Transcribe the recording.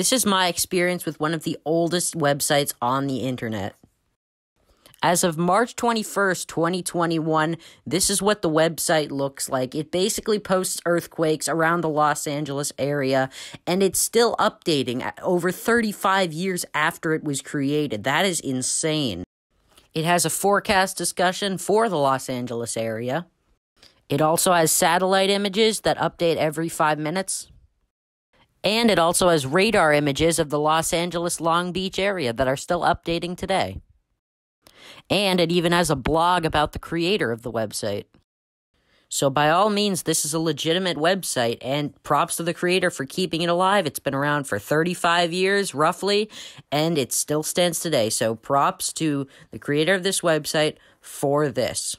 This is my experience with one of the oldest websites on the internet. As of March 21st, 2021, this is what the website looks like. It basically posts earthquakes around the Los Angeles area, and it's still updating over 35 years after it was created. That is insane. It has a forecast discussion for the Los Angeles area. It also has satellite images that update every five minutes. And it also has radar images of the Los Angeles Long Beach area that are still updating today. And it even has a blog about the creator of the website. So, by all means, this is a legitimate website, and props to the creator for keeping it alive. It's been around for 35 years, roughly, and it still stands today. So, props to the creator of this website for this.